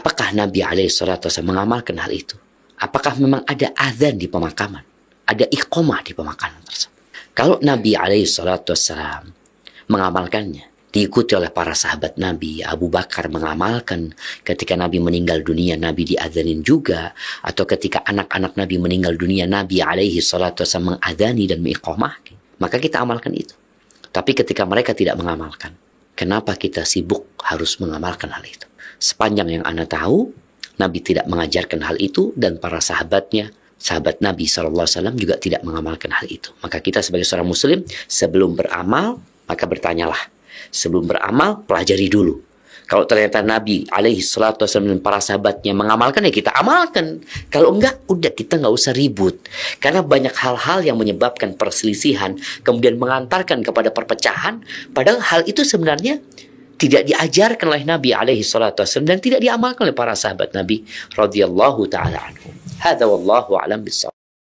Apakah Nabi Wasallam mengamalkan hal itu? Apakah memang ada azan di pemakaman? Ada ikhomah di pemakaman tersebut? Kalau Nabi Wasallam mengamalkannya, diikuti oleh para sahabat Nabi. Abu Bakar mengamalkan ketika Nabi meninggal dunia, Nabi diadhanin juga. Atau ketika anak-anak Nabi meninggal dunia, Nabi alaihi salatu mengadhani dan mengikhomah, Maka kita amalkan itu. Tapi ketika mereka tidak mengamalkan, Kenapa kita sibuk harus mengamalkan hal itu? Sepanjang yang Anda tahu, Nabi tidak mengajarkan hal itu dan para sahabatnya sahabat Nabi SAW juga tidak mengamalkan hal itu. Maka kita sebagai seorang muslim sebelum beramal maka bertanyalah. Sebelum beramal pelajari dulu kalau ternyata Nabi alaihi salatu wasallam dan para sahabatnya mengamalkan ya kita amalkan. Kalau enggak udah kita enggak usah ribut. Karena banyak hal-hal yang menyebabkan perselisihan kemudian mengantarkan kepada perpecahan padahal hal itu sebenarnya tidak diajarkan oleh Nabi alaihi salatu wasallam dan tidak diamalkan oleh para sahabat Nabi radhiyallahu taala anhu. Hadza wallahu alam bissawab.